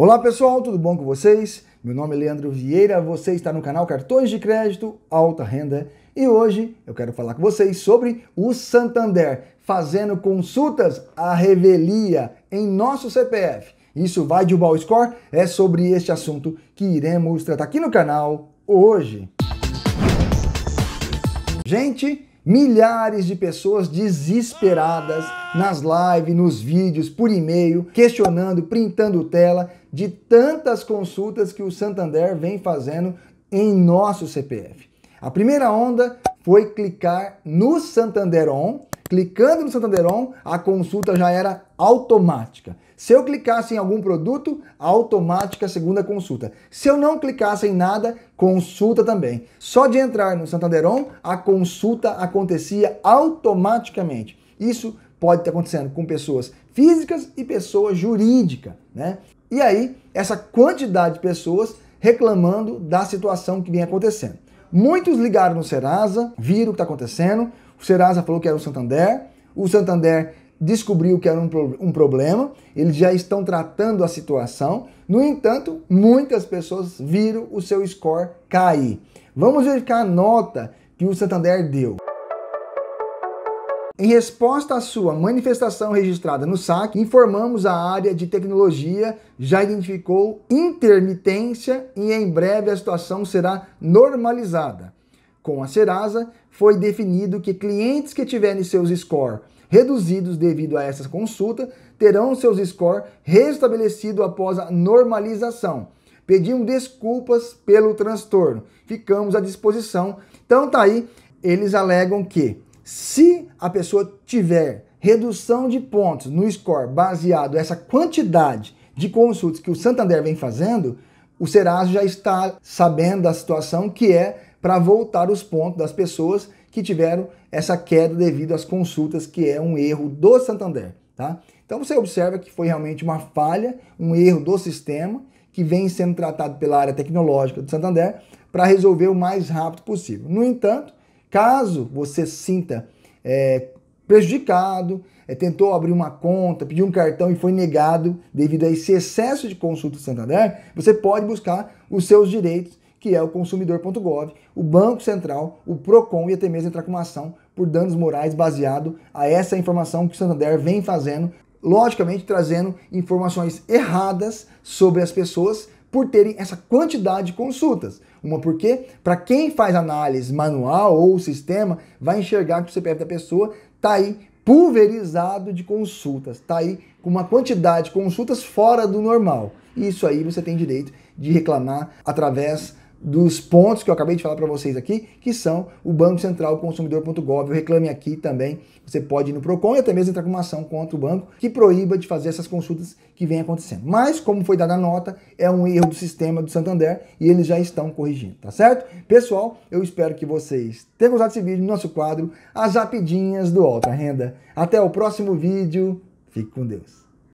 Olá pessoal, tudo bom com vocês? Meu nome é Leandro Vieira, você está no canal Cartões de Crédito Alta Renda e hoje eu quero falar com vocês sobre o Santander fazendo consultas à revelia em nosso CPF. Isso vai de Ubal Score, é sobre este assunto que iremos tratar aqui no canal hoje. Gente, Milhares de pessoas desesperadas nas lives, nos vídeos, por e-mail, questionando, printando tela de tantas consultas que o Santander vem fazendo em nosso CPF. A primeira onda foi clicar no Santander On Clicando no Santander On, a consulta já era automática. Se eu clicasse em algum produto, automática segunda consulta. Se eu não clicasse em nada, consulta também. Só de entrar no Santander On, a consulta acontecia automaticamente. Isso pode estar acontecendo com pessoas físicas e pessoas jurídicas, né? E aí, essa quantidade de pessoas reclamando da situação que vem acontecendo. Muitos ligaram no Serasa, viram o que está acontecendo, o Serasa falou que era o Santander, o Santander descobriu que era um, um problema, eles já estão tratando a situação. No entanto, muitas pessoas viram o seu score cair. Vamos verificar a nota que o Santander deu. Em resposta à sua manifestação registrada no SAC, informamos a área de tecnologia já identificou intermitência e em breve a situação será normalizada. Com a Serasa, foi definido que clientes que tiverem seus score reduzidos devido a essa consulta terão seus score restabelecido após a normalização. Pedimos desculpas pelo transtorno. Ficamos à disposição. Então tá aí, eles alegam que se a pessoa tiver redução de pontos no score baseado essa quantidade de consultas que o Santander vem fazendo, o Serasa já está sabendo da situação que é para voltar os pontos das pessoas que tiveram essa queda devido às consultas, que é um erro do Santander. Tá? Então você observa que foi realmente uma falha, um erro do sistema que vem sendo tratado pela área tecnológica do Santander para resolver o mais rápido possível. No entanto, caso você sinta é, prejudicado, é, tentou abrir uma conta, pediu um cartão e foi negado devido a esse excesso de consulta do Santander, você pode buscar os seus direitos que é o consumidor.gov, o Banco Central, o Procon e até mesmo entrar com uma ação por danos morais baseado a essa informação que o Santander vem fazendo, logicamente trazendo informações erradas sobre as pessoas por terem essa quantidade de consultas. Uma porque para quem faz análise manual ou sistema vai enxergar que o CPF da pessoa está aí pulverizado de consultas, está aí com uma quantidade de consultas fora do normal. Isso aí você tem direito de reclamar através dos pontos que eu acabei de falar para vocês aqui, que são o Banco Central, o consumidor.gov, o Reclame Aqui também. Você pode ir no PROCON e até mesmo entrar com uma ação contra o banco que proíba de fazer essas consultas que vem acontecendo. Mas, como foi dada a nota, é um erro do sistema do Santander e eles já estão corrigindo, tá certo? Pessoal, eu espero que vocês tenham gostado desse vídeo no nosso quadro As Rapidinhas do Alta Renda. Até o próximo vídeo. Fique com Deus.